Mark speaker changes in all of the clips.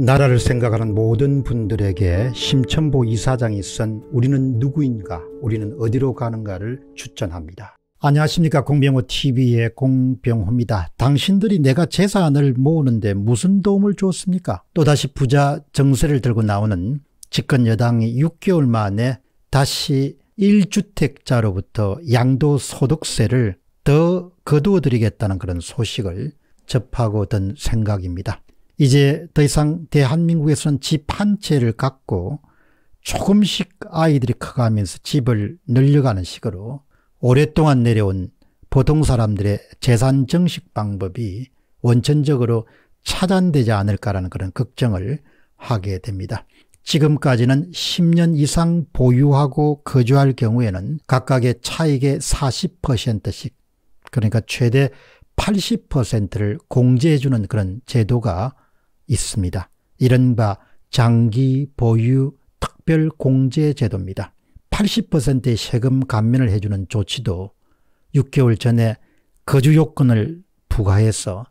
Speaker 1: 나라를 생각하는 모든 분들에게 심천보 이사장이 쓴 우리는 누구인가 우리는 어디로 가는가를 추천합니다. 안녕하십니까 공병호TV의 공병호입니다. 당신들이 내가 재산을 모으는데 무슨 도움을 줬습니까? 또다시 부자 정세를 들고 나오는 집권 여당이 6개월 만에 다시 1주택자로부터 양도소득세를 더 거두어드리겠다는 그런 소식을 접하고 든 생각입니다. 이제 더 이상 대한민국에서는 집 한 채를 갖고 조금씩 아이들이 커가면서 집을 늘려가는 식으로 오랫동안 내려온 보통 사람들의 재산 정식 방법이 원천적으로 차단되지 않을까라는 그런 걱정을 하게 됩니다. 지금까지는 10년 이상 보유하고 거주할 경우에는 각각의 차익의 40%씩 그러니까 최대 80%를 공제해주는 그런 제도가 있습니다. 이른바 장기 보유 특별 공제 제도입니다. 80%의 세금 감면을 해주는 조치도 6개월 전에 거주 요건을 부과해서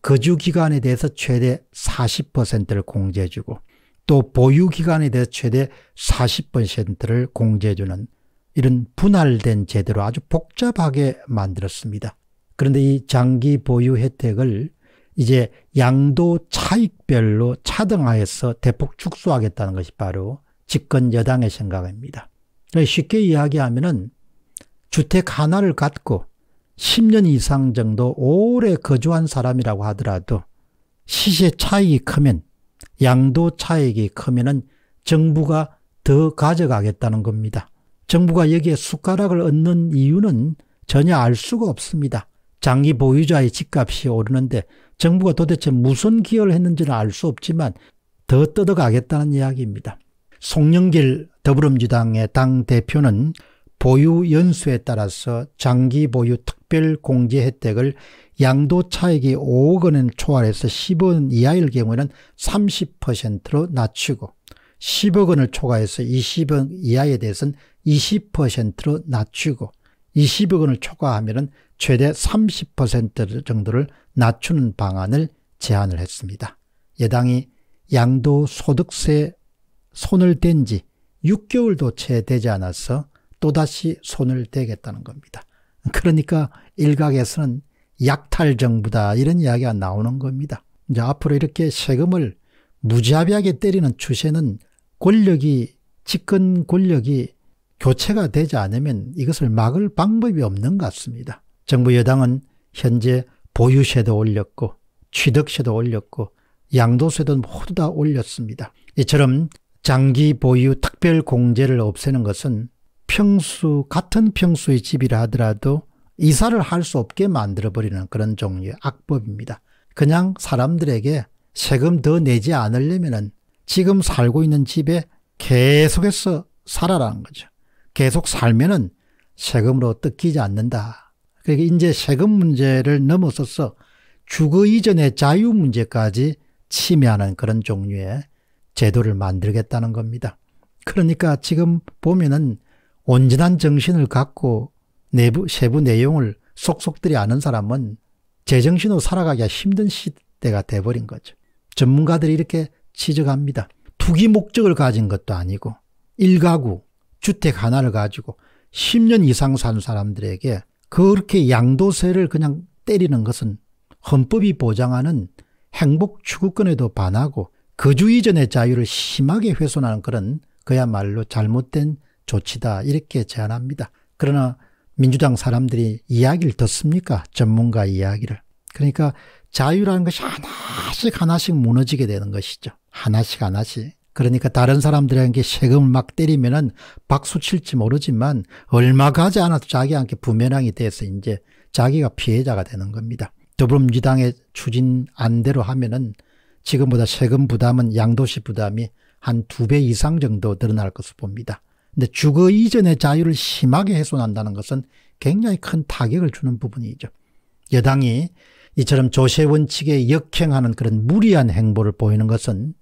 Speaker 1: 거주 기간에 대해서 최대 40%를 공제해주고 또 보유 기간에 대해서 최대 40%를 공제해주는 이런 분할된 제도로 아주 복잡하게 만들었습니다. 그런데 이 장기 보유 혜택을 이제 양도 차익별로 차등하여서 대폭 축소하겠다는 것이 바로 집권 여당의 생각입니다. 그러니까 쉽게 이야기하면은 주택 하나를 갖고 10년 이상 정도 오래 거주한 사람이라고 하더라도 시세 차익이 크면 양도 차익이 크면은 정부가 더 가져가겠다는 겁니다. 정부가 여기에 숟가락을 얹는 이유는 전혀 알 수가 없습니다. 장기 보유자의 집값이 오르는데 정부가 도대체 무슨 기여를 했는지는 알 수 없지만 더 뜯어가겠다는 이야기입니다. 송영길 더불어민주당의 당 대표는 보유 연수에 따라서 장기 보유 특별 공제 혜택을 양도 차익이 5억 원을 초과해서 10억 원 이하일 경우에는 30%로 낮추고 10억 원을 초과해서 20억 이하에 대해서는 20%로 낮추고 20억 원을 초과하면 최대 30% 정도를 낮추는 방안을 제안을 했습니다. 여당이 양도소득세 손을 댄지 6개월도 채 되지 않아서 또다시 손을 대겠다는 겁니다. 그러니까 일각에서는 약탈 정부다 이런 이야기가 나오는 겁니다. 이제 앞으로 이렇게 세금을 무자비하게 때리는 추세는 권력이 집권 권력이 교체가 되지 않으면 이것을 막을 방법이 없는 것 같습니다. 정부 여당은 현재 보유세도 올렸고 취득세도 올렸고 양도세도 모두 다 올렸습니다. 이처럼 장기 보유 특별 공제를 없애는 것은 평수 같은 평수의 집이라 하더라도 이사를 할 수 없게 만들어버리는 그런 종류의 악법입니다. 그냥 사람들에게 세금 더 내지 않으려면 지금 살고 있는 집에 계속해서 살아라는 거죠. 계속 살면은 세금으로 뜯기지 않는다. 그러니 까 이제 세금 문제를 넘어서서 주거 이전의 자유 문제까지 침해하는 그런 종류의 제도를 만들겠다는 겁니다. 그러니까 지금 보면은 온전한 정신을 갖고 내부 세부 내용을 속속들이 아는 사람은 제정신으로 살아가기가 힘든 시대가 돼버린 거죠. 전문가들이 이렇게 지적합니다. 투기 목적을 가진 것도 아니고 일가구 주택 하나를 가지고 10년 이상 산 사람들에게 그렇게 양도세를 그냥 때리는 것은 헌법이 보장하는 행복 추구권에도 반하고 거주 그 이전의 자유를 심하게 훼손하는 그런 그야말로 잘못된 조치다 이렇게 제안합니다. 그러나 민주당 사람들이 이야기를 듣습니까? 전문가 이야기를. 그러니까 자유라는 것이 하나씩 하나씩 무너지게 되는 것이죠. 하나씩 하나씩. 그러니까 다른 사람들에게 세금을 막 때리면은 박수 칠지 모르지만 얼마 가지 않아도 자기한테 부메랑이 돼서 이제 자기가 피해자가 되는 겁니다. 더불어민주당의 추진 안대로 하면은 지금보다 세금 부담은 양도시 부담이 한 두 배 이상 정도 늘어날 것으로 봅니다. 근데 주거 이전의 자유를 심하게 훼손한다는 것은 굉장히 큰 타격을 주는 부분이죠. 여당이 이처럼 조세원 측에 역행하는 그런 무리한 행보를 보이는 것은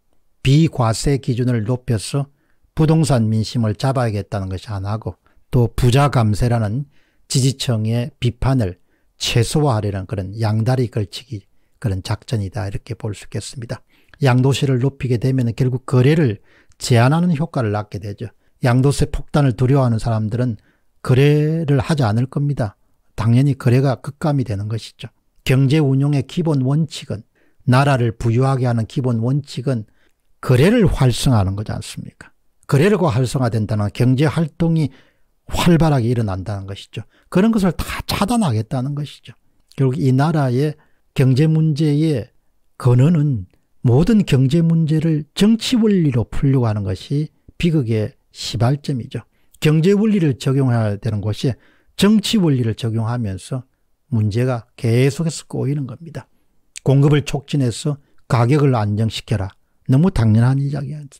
Speaker 1: 비과세 기준을 높여서 부동산 민심을 잡아야겠다는 것이 하나고 또 부자 감세라는 지지층의 비판을 최소화하려는 그런 양다리 걸치기 그런 작전이다 이렇게 볼 수 있겠습니다. 양도세를 높이게 되면 결국 거래를 제한하는 효과를 낳게 되죠. 양도세 폭탄을 두려워하는 사람들은 거래를 하지 않을 겁니다. 당연히 거래가 극감이 되는 것이죠. 경제 운용의 기본 원칙은 나라를 부유하게 하는 기본 원칙은 거래를 활성화하는 거지 않습니까? 거래가 활성화된다는 경제활동이 활발하게 일어난다는 것이죠. 그런 것을 다 차단하겠다는 것이죠. 결국 이 나라의 경제 문제의 근원은 모든 경제 문제를 정치 원리로 풀려고 하는 것이 비극의 시발점이죠. 경제 원리를 적용해야 되는 것이 정치 원리를 적용하면서 문제가 계속해서 꼬이는 겁니다. 공급을 촉진해서 가격을 안정시켜라. 너무 당연한 이야기 아닙니까?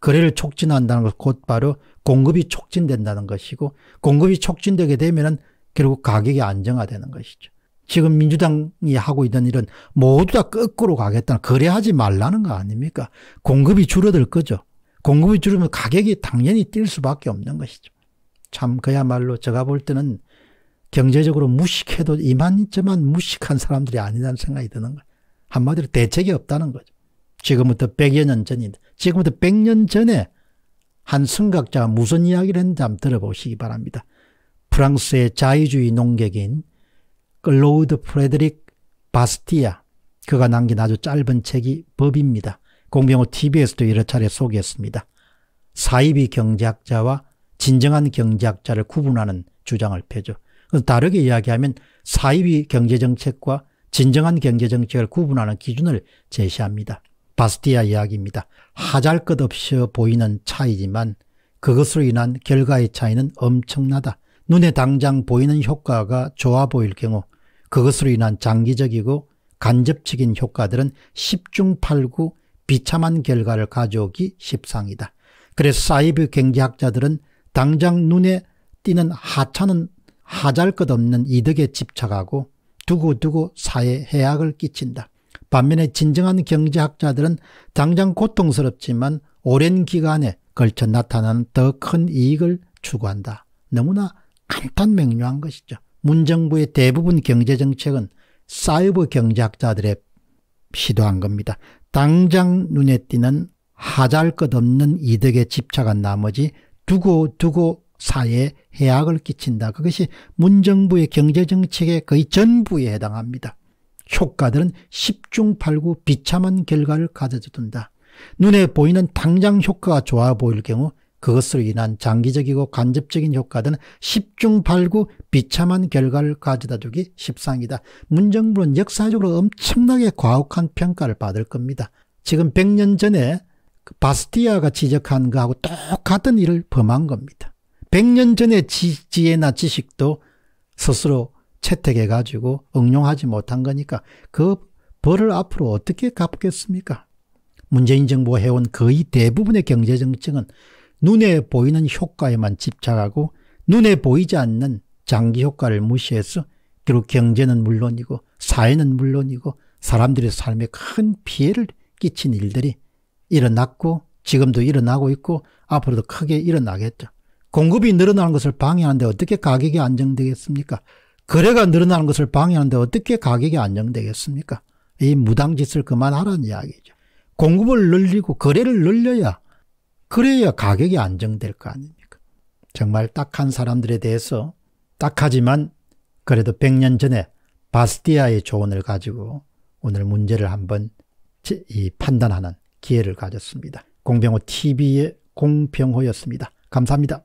Speaker 1: 거래를 촉진한다는 것은 곧바로 공급이 촉진된다는 것이고 공급이 촉진되게 되면 결국 가격이 안정화되는 것이죠. 지금 민주당이 하고 있던 일은 모두 다 거꾸로 가겠다는 거래하지 말라는 거 아닙니까? 공급이 줄어들 거죠. 공급이 줄으면 가격이 당연히 뛸 수밖에 없는 것이죠. 참 그야말로 제가 볼 때는 경제적으로 무식해도 이만저만 무식한 사람들이 아니라는 생각이 드는 거예요. 한마디로 대책이 없다는 거죠. 지금부터 100여 년 전인 지금부터 100년 전에 한 승각자가 무슨 이야기를 했는지 한번 들어보시기 바랍니다. 프랑스의 자유주의 농객인 클로드 프레드릭 바스티아 그가 남긴 아주 짧은 책이 법입니다. 공병호 TV에서도 여러 차례 소개했습니다. 사이비 경제학자와 진정한 경제학자를 구분하는 주장을 펴죠. 다르게 이야기하면 사이비 경제정책과 진정한 경제정책을 구분하는 기준을 제시합니다. 바스티아 이야기입니다. 하잘 것 없이 보이는 차이지만 그것으로 인한 결과의 차이는 엄청나다. 눈에 당장 보이는 효과가 좋아 보일 경우 그것으로 인한 장기적이고 간접적인 효과들은 1중 8구 비참한 결과를 가져오기 십상이다. 그래서 사이비 경제학자들은 당장 눈에 띄는 하찮은 하잘 것 없는 이득에 집착하고 두고두고 사회 해악을 끼친다. 반면에 진정한 경제학자들은 당장 고통스럽지만 오랜 기간에 걸쳐 나타나는 더 큰 이익을 추구한다. 너무나 간단명료한 것이죠. 문정부의 대부분 경제정책은 사이버 경제학자들의 시도한 겁니다. 당장 눈에 띄는 하잘 것 없는 이득에 집착한 나머지 두고두고 사회에 해악을 끼친다. 그것이 문정부의 경제정책의 거의 전부에 해당합니다. 효과들은 십중팔구 비참한 결과를 가져준다. 다 눈에 보이는 당장 효과가 좋아 보일 경우 그것으로 인한 장기적이고 간접적인 효과는 들 십중팔구 비참한 결과를 가져다 주기 십상이다. 문정부는 역사적으로 엄청나게 과혹한 평가를 받을 겁니다. 지금 100년 전에 그 바스티아가 지적한 거하고 똑같은 일을 범한 겁니다. 100년 전에 지, 지혜나 지식도 스스로 채택해가지고 응용하지 못한 거니까 그 벌을 앞으로 어떻게 갚겠습니까? 문재인 정부가 해온 거의 대부분의 경제정책은 눈에 보이는 효과에만 집착하고 눈에 보이지 않는 장기 효과를 무시해서 결국 경제는 물론이고 사회는 물론이고 사람들의 삶에 큰 피해를 끼친 일들이 일어났고 지금도 일어나고 있고 앞으로도 크게 일어나겠죠. 공급이 늘어나는 것을 방해하는데 어떻게 가격이 안정되겠습니까? 거래가 늘어나는 것을 방해하는데 어떻게 가격이 안정되겠습니까? 이 무당짓을 그만하라는 이야기죠. 공급을 늘리고 거래를 늘려야 그래야 가격이 안정될 거 아닙니까? 정말 딱한 사람들에 대해서 딱하지만 그래도 100년 전에 바스티아의 조언을 가지고 오늘 문제를 한번 판단하는 기회를 가졌습니다. 공병호 TV의 공병호였습니다. 감사합니다.